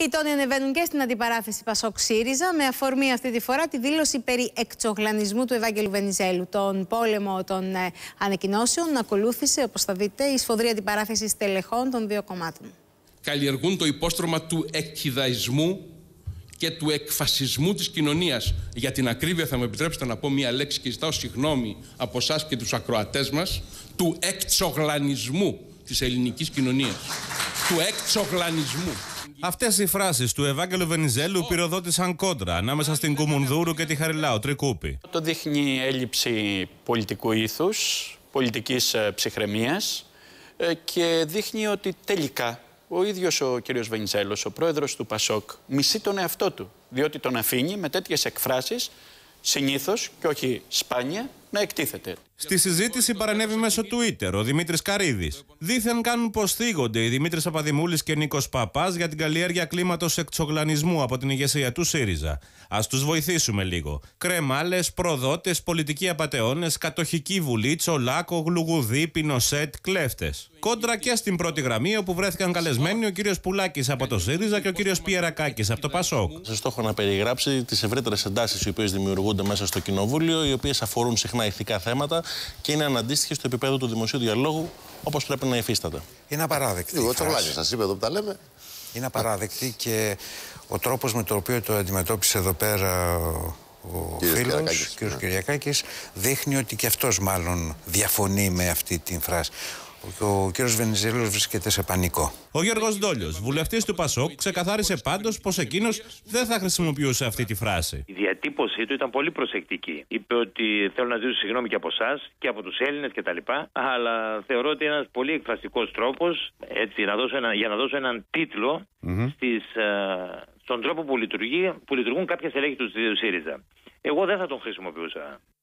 Οι τόνοι ανεβαίνουν και στην αντιπαράθεση Πασόκ ΣΥΡΙΖΑ με αφορμή αυτή τη φορά τη δήλωση περί εκτσογλανισμού του Ευάγγελου Βενιζέλου. Τον πόλεμο των ε, ανακοινώσεων ακολούθησε, όπως θα δείτε, η σφοδρή αντιπαράθεση στελεχών των δύο κομμάτων. Καλλιεργούν το υπόστρωμα του εκχυδαϊσμού και του εκφασισμού της κοινωνίας. Για την ακρίβεια θα μου επιτρέψετε να πω μία λέξη και ζητάω συγγνώμη από εσάς και τους ακροατές μας, του εκτσογλανισμού της ελληνικής κοινωνίας, Του εκτσογλανισμού. Αυτές οι φράσεις του Ευάγγελου Βενιζέλου πυροδότησαν κόντρα ανάμεσα στην Κουμουνδούρου και τη Χαριλάου Τρικούπη. Το δείχνει έλλειψη πολιτικού ήθους, πολιτικής ε, ψυχραιμίας ε, και δείχνει ότι τελικά ο ίδιος ο κύριος Βενιζέλος, ο πρόεδρος του ΠΑΣΟΚ, μισεί τον εαυτό του, διότι τον αφήνει με τέτοιες εκφράσεις συνήθως και όχι σπάνια να εκτίθεται. Στη συζήτηση παρανέβη μέσω Twitter ο Δημήτρης Καρίδης. Δήθεν κάνουν πω θίγονται οι Δημήτρης Απαδημούλης και Νίκος Παπάς για την καλλιέργεια κλίματος εξογλανισμού από την ηγεσία του ΣΥΡΙΖΑ. Ας τους βοηθήσουμε λίγο. Κρεμάλες, προδότες, πολιτικοί απαταιώνες, κατοχική βουλή, τσολάκο, γλουγουδί, πινοσέτ, κλέφτες. Κόντρα και στην πρώτη γραμμή όπου βρέθηκαν καλεσμένοι ο κύριος Πουλάκης από το ΣΥΡΙΖΑ και ο κύριος Πιερακάκης από το ΠΑΣΟΚ. Σε στόχο να περιγράψει τις ευρύτερες εντάσεις οι οποίες δημιουργούνται μέσα στο Κοινοβούλιο, οι οποίες αφορούν συχνά συχνά ηθικά θέματα και είναι αναντίστοιχε στο επίπεδο του δημοσίου διαλόγου όπως πρέπει να υφίσταται. Είναι απαράδεκτη. Εγώ τσαβλάκι σας είπα εδώ που τα λέμε. Είναι απαράδεκτη και ο τρόπος με τον οποίο το αντιμετώπισε εδώ πέρα ο φίλο, κ. Κυριακάκη, δείχνει ότι και αυτός μάλλον διαφωνεί με αυτή την φράση. Ο κ. Βενιζέλος βρίσκεται σε πανικό. Ο Γιώργος Ντόλιος, βουλευτής του Πασόκ, ξεκαθάρισε πάντως πως εκείνος δεν θα χρησιμοποιούσε αυτή τη φράση. Η διατύπωσή του ήταν πολύ προσεκτική. Είπε ότι θέλω να ζητήσω συγγνώμη και από εσάς και από τους Έλληνες κτλ. Αλλά θεωρώ ότι είναι ένας πολύ εκφραστικός τρόπος για να δώσω έναν στις, ε, στον τρόπο που, λειτουργεί, που λειτουργούν κάποια στελέχη του ΣΥΡΙΖΑ. Εγώ δεν θα τον χρησιμοποιούσα